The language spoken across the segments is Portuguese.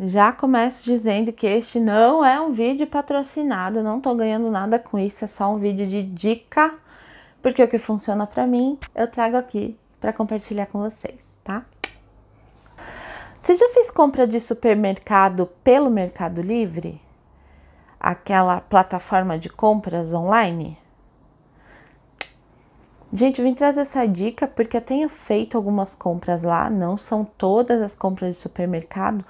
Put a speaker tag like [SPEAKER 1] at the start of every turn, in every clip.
[SPEAKER 1] Já começo dizendo que este não é um vídeo patrocinado, não tô ganhando nada com isso, é só um vídeo de dica, porque o que funciona para mim, eu trago aqui para compartilhar com vocês, tá? Você já fez compra de supermercado pelo Mercado Livre? Aquela plataforma de compras online? Gente, vim trazer essa dica porque eu tenho feito algumas compras lá, não são todas as compras de supermercado,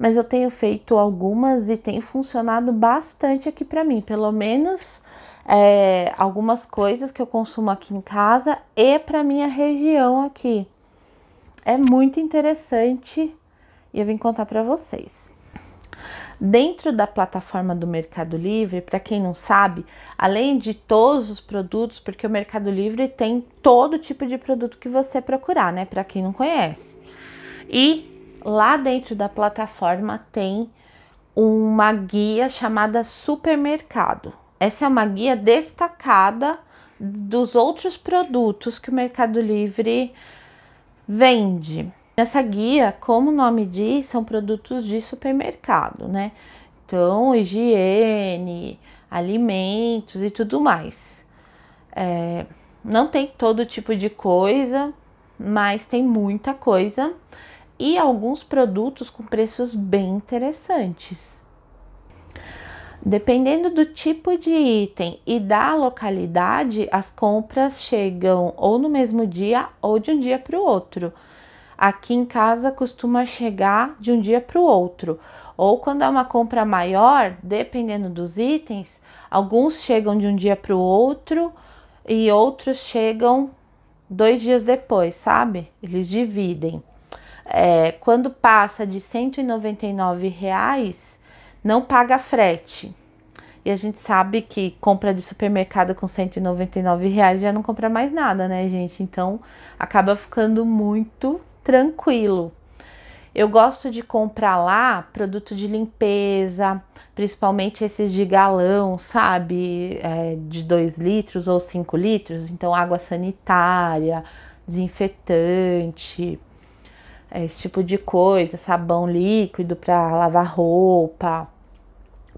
[SPEAKER 1] mas eu tenho feito algumas e tem funcionado bastante aqui para mim, pelo menos é, algumas coisas que eu consumo aqui em casa e para minha região aqui. É muito interessante e eu vim contar para vocês. Dentro da plataforma do Mercado Livre, para quem não sabe, além de todos os produtos, porque o Mercado Livre tem todo tipo de produto que você procurar, né? Para quem não conhece. E Lá dentro da plataforma tem uma guia chamada Supermercado. Essa é uma guia destacada dos outros produtos que o Mercado Livre vende. Nessa guia, como o nome diz, são produtos de supermercado, né? Então, higiene, alimentos e tudo mais. É, não tem todo tipo de coisa, mas tem muita coisa e alguns produtos com preços bem interessantes. Dependendo do tipo de item e da localidade, as compras chegam ou no mesmo dia ou de um dia para o outro. Aqui em casa costuma chegar de um dia para o outro, ou quando é uma compra maior, dependendo dos itens, alguns chegam de um dia para o outro e outros chegam dois dias depois, sabe? Eles dividem é, quando passa de 199 reais, não paga frete. E a gente sabe que compra de supermercado com 199 reais já não compra mais nada, né, gente? Então acaba ficando muito tranquilo. Eu gosto de comprar lá produto de limpeza, principalmente esses de galão, sabe? É, de 2 litros ou 5 litros, então água sanitária, desinfetante, é, esse tipo de coisa, sabão líquido para lavar roupa,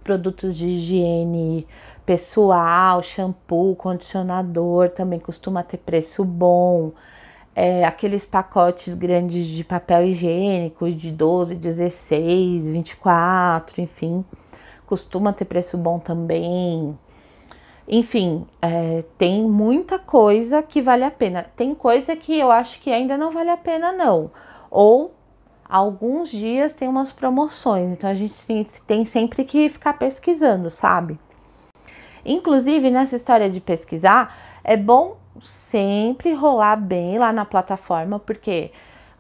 [SPEAKER 1] produtos de higiene pessoal, shampoo, condicionador também costuma ter preço bom. É, aqueles pacotes grandes de papel higiênico de 12, 16, 24, enfim, costuma ter preço bom também. Enfim, é, tem muita coisa que vale a pena. Tem coisa que eu acho que ainda não vale a pena, não ou alguns dias tem umas promoções, então a gente tem, tem sempre que ficar pesquisando, sabe? Inclusive, nessa história de pesquisar, é bom sempre rolar bem lá na plataforma, porque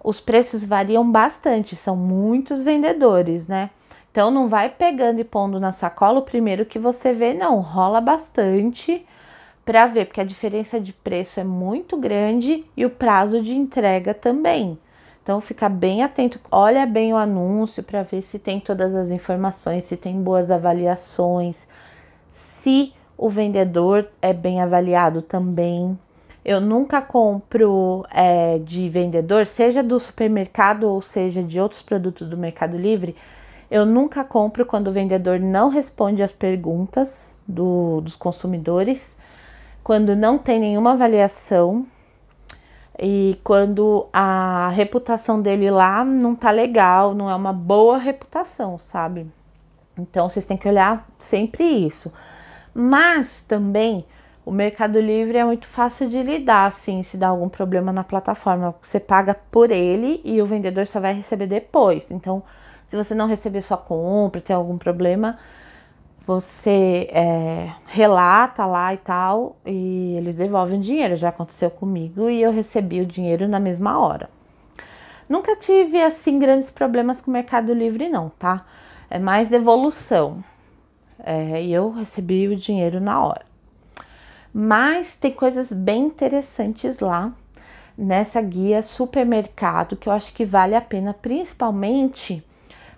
[SPEAKER 1] os preços variam bastante, são muitos vendedores, né? Então não vai pegando e pondo na sacola o primeiro que você vê, não. Rola bastante para ver, porque a diferença de preço é muito grande e o prazo de entrega também. Então, fica bem atento, olha bem o anúncio para ver se tem todas as informações, se tem boas avaliações, se o vendedor é bem avaliado também. Eu nunca compro é, de vendedor, seja do supermercado ou seja de outros produtos do Mercado Livre. Eu nunca compro quando o vendedor não responde às perguntas do, dos consumidores, quando não tem nenhuma avaliação e quando a reputação dele lá não tá legal, não é uma boa reputação, sabe? Então vocês têm que olhar sempre isso. Mas também o Mercado Livre é muito fácil de lidar, assim, se dá algum problema na plataforma. Você paga por ele e o vendedor só vai receber depois. Então, se você não receber sua compra, tem algum problema, você é, relata lá e tal, e eles devolvem o dinheiro. Já aconteceu comigo e eu recebi o dinheiro na mesma hora. Nunca tive assim grandes problemas com o Mercado Livre, não, tá? É mais devolução. É, eu recebi o dinheiro na hora. Mas tem coisas bem interessantes lá nessa guia supermercado que eu acho que vale a pena, principalmente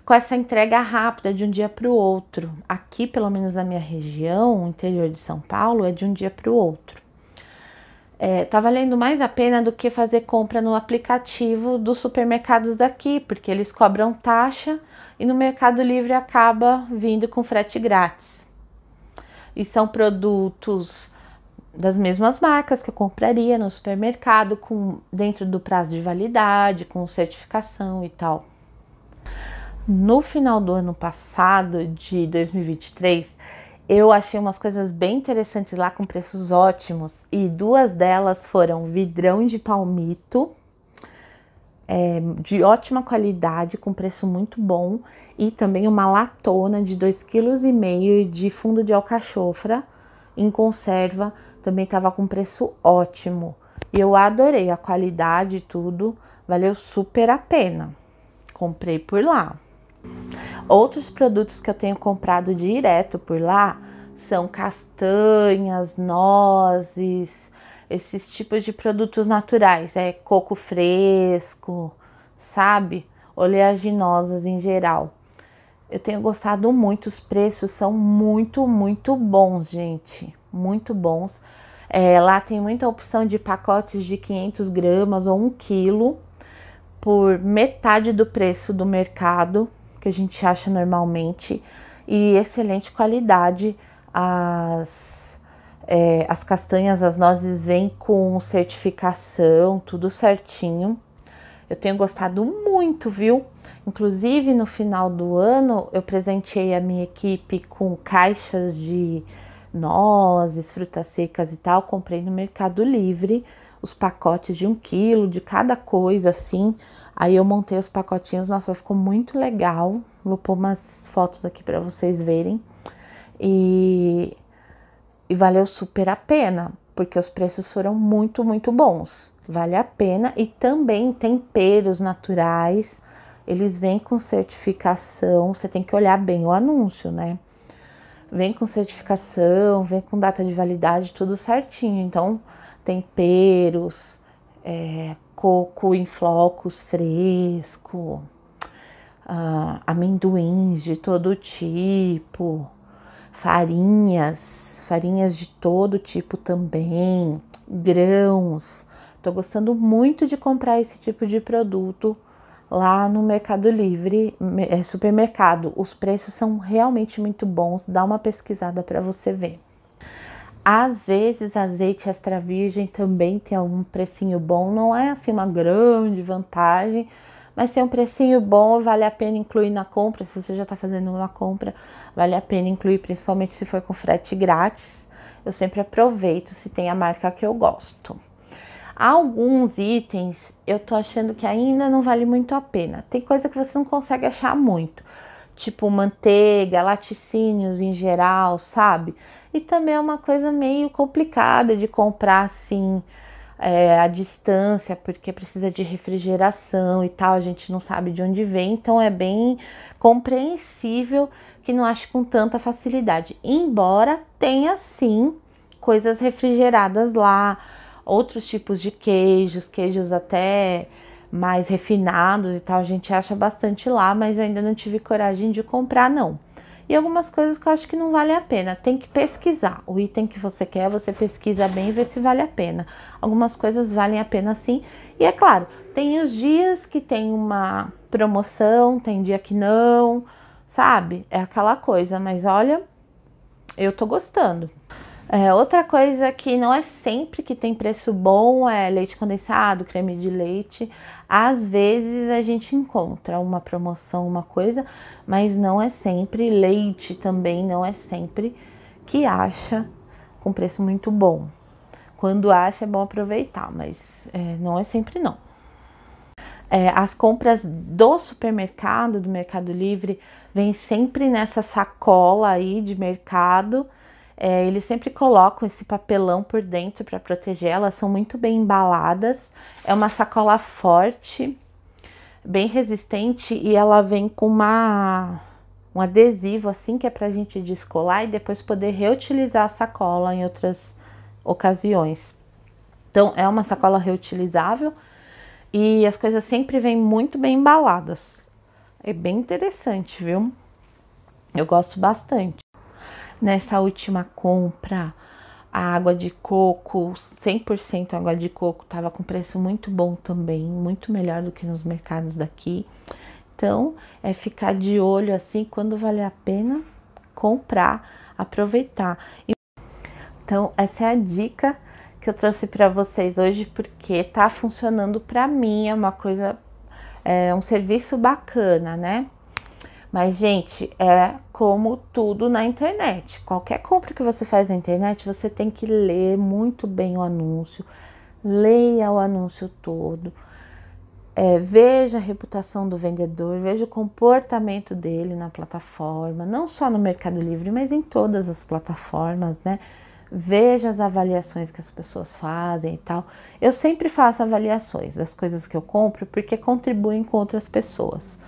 [SPEAKER 1] com essa entrega rápida de um dia para o outro. Aqui, pelo menos na minha região, o interior de São Paulo, é de um dia para o outro. É, tá valendo mais a pena do que fazer compra no aplicativo dos supermercados daqui, porque eles cobram taxa e no Mercado Livre acaba vindo com frete grátis. E são produtos das mesmas marcas que eu compraria no supermercado, com dentro do prazo de validade, com certificação e tal no final do ano passado, de 2023, eu achei umas coisas bem interessantes lá com preços ótimos. E duas delas foram vidrão de palmito, é, de ótima qualidade, com preço muito bom, e também uma latona de 2,5 kg de fundo de alcachofra em conserva, também estava com preço ótimo. E eu adorei a qualidade e tudo, valeu super a pena. Comprei por lá. Outros produtos que eu tenho comprado direto por lá são castanhas, nozes, esses tipos de produtos naturais, é coco fresco, sabe? Oleaginosas em geral. Eu tenho gostado muito, os preços são muito, muito bons, gente. Muito bons. É, lá tem muita opção de pacotes de 500 gramas ou 1 quilo por metade do preço do mercado que a gente acha normalmente e excelente qualidade. As, é, as castanhas, as nozes vêm com certificação, tudo certinho. Eu tenho gostado muito, viu? Inclusive no final do ano eu presenteei a minha equipe com caixas de nozes, frutas secas e tal. Comprei no Mercado Livre os pacotes de um quilo de cada coisa assim. Aí eu montei os pacotinhos, nossa, ficou muito legal. Vou pôr umas fotos aqui para vocês verem. E, e valeu super a pena, porque os preços foram muito, muito bons. Vale a pena. E também temperos naturais. Eles vêm com certificação. Você tem que olhar bem o anúncio, né? Vem com certificação, vem com data de validade, tudo certinho. Então, temperos, é, coco em flocos fresco, uh, amendoins de todo tipo, farinhas, farinhas de todo tipo também, grãos. Estou gostando muito de comprar esse tipo de produto lá no Mercado Livre, é, supermercado. Os preços são realmente muito bons, dá uma pesquisada para você ver. Às vezes, azeite extra virgem também tem algum precinho bom, não é assim uma grande vantagem, mas tem um precinho bom, vale a pena incluir na compra. Se você já está fazendo uma compra, vale a pena incluir, principalmente se for com frete grátis. Eu sempre aproveito se tem a marca que eu gosto. Alguns itens eu tô achando que ainda não vale muito a pena. Tem coisa que você não consegue achar muito, tipo manteiga, laticínios em geral, sabe? e também é uma coisa meio complicada de comprar assim é, à distância, porque precisa de refrigeração e tal, a gente não sabe de onde vem, então é bem compreensível que não ache com tanta facilidade, embora tenha sim coisas refrigeradas lá, outros tipos de queijos, queijos até mais refinados e tal, a gente acha bastante lá, mas eu ainda não tive coragem de comprar não e algumas coisas que eu acho que não vale a pena. Tem que pesquisar. O item que você quer, você pesquisa bem e vê se vale a pena. Algumas coisas valem a pena sim. E é claro, tem os dias que tem uma promoção, tem dia que não, sabe? É aquela coisa, mas olha, eu tô gostando. É, outra coisa que não é sempre que tem preço bom é leite condensado, creme de leite. Às vezes a gente encontra uma promoção, uma coisa, mas não é sempre. Leite também não é sempre que acha com preço muito bom. Quando acha é bom aproveitar, mas é, não é sempre não. É, as compras do supermercado, do Mercado Livre, vem sempre nessa sacola aí de mercado é, eles sempre colocam esse papelão por dentro para proteger. Elas são muito bem embaladas. É uma sacola forte, bem resistente e ela vem com uma um adesivo assim que é para a gente descolar e depois poder reutilizar a sacola em outras ocasiões. Então é uma sacola reutilizável e as coisas sempre vêm muito bem embaladas. É bem interessante, viu? Eu gosto bastante nessa última compra, a água de coco, 100% água de coco, tava com preço muito bom também, muito melhor do que nos mercados daqui. Então, é ficar de olho assim quando vale a pena comprar, aproveitar. Então, essa é a dica que eu trouxe para vocês hoje porque tá funcionando para mim, é uma coisa é um serviço bacana, né? Mas, gente, é como tudo na internet. Qualquer compra que você faz na internet, você tem que ler muito bem o anúncio, leia o anúncio todo, é, veja a reputação do vendedor, veja o comportamento dele na plataforma, não só no Mercado Livre, mas em todas as plataformas, né? Veja as avaliações que as pessoas fazem e tal. Eu sempre faço avaliações das coisas que eu compro porque contribuem com outras pessoas.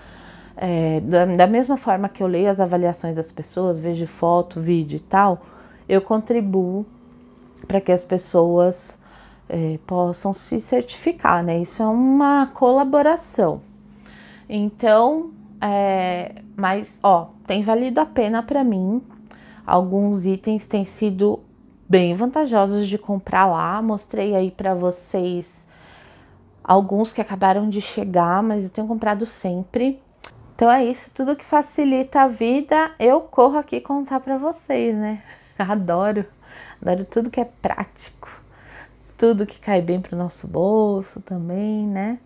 [SPEAKER 1] É, da, da, mesma forma que eu leio as avaliações das pessoas, vejo foto, vídeo e tal, eu contribuo para que as pessoas é, possam se certificar, né? Isso é uma colaboração. Então, é, mas ó, tem valido a pena para mim. Alguns itens têm sido bem vantajosos de comprar lá. Mostrei aí para vocês alguns que acabaram de chegar, mas eu tenho comprado sempre. Então é isso, tudo que facilita a vida, eu corro aqui contar para vocês, né? Adoro, adoro tudo que é prático, tudo que cai bem pro nosso bolso também, né?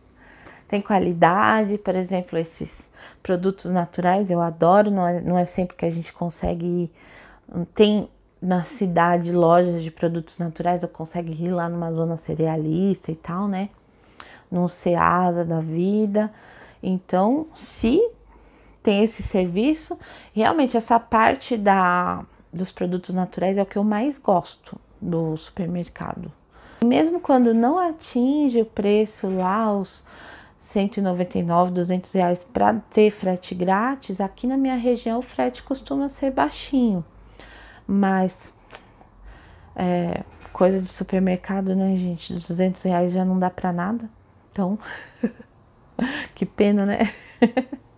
[SPEAKER 1] Tem qualidade, por exemplo, esses produtos naturais eu adoro, não é, não é sempre que a gente consegue. Hum, tem na cidade lojas de produtos naturais, eu consegue ir lá numa zona cerealista e tal, né? Num Ceasa da vida. Então, se tem esse serviço. Realmente, essa parte da, dos produtos naturais é o que eu mais gosto do supermercado. mesmo quando não atinge o preço lá, os 199, 200 reais para ter frete grátis, aqui na minha região o frete costuma ser baixinho. Mas é, coisa de supermercado, né, gente? 200 reais já não dá para nada. Então, que pena, né?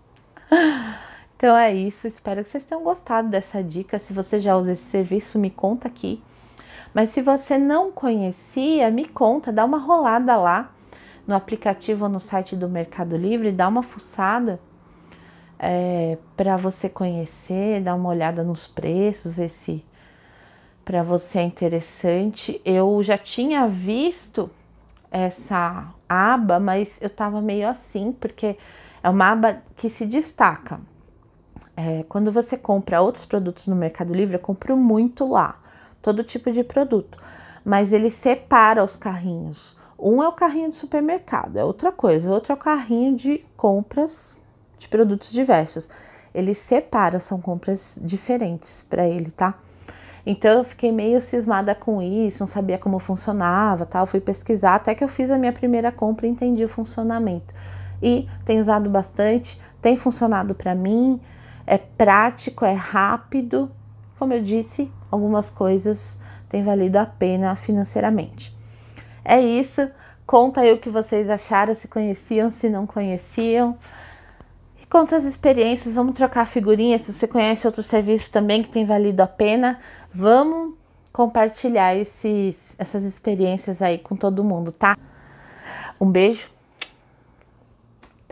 [SPEAKER 1] Então é isso, espero que vocês tenham gostado dessa dica. Se você já usa esse serviço, me conta aqui. Mas se você não conhecia, me conta, dá uma rolada lá no aplicativo ou no site do Mercado Livre, dá uma fuçada é, para você conhecer, dar uma olhada nos preços, ver se para você é interessante. Eu já tinha visto essa aba, mas eu tava meio assim, porque é uma aba que se destaca. É, quando você compra outros produtos no Mercado Livre, eu compro muito lá, todo tipo de produto, mas ele separa os carrinhos. Um é o carrinho de supermercado, é outra coisa, outro é o carrinho de compras de produtos diversos. Ele separa, são compras diferentes para ele, tá? Então eu fiquei meio cismada com isso, não sabia como funcionava, tal, fui pesquisar até que eu fiz a minha primeira compra e entendi o funcionamento e tenho usado bastante, tem funcionado para mim, é prático, é rápido. Como eu disse, algumas coisas têm valido a pena financeiramente. É isso. Conta aí o que vocês acharam, se conheciam, se não conheciam. E conta as experiências, vamos trocar figurinhas. Se você conhece outro serviço também que tem valido a pena, vamos compartilhar esses, essas experiências aí com todo mundo, tá? Um beijo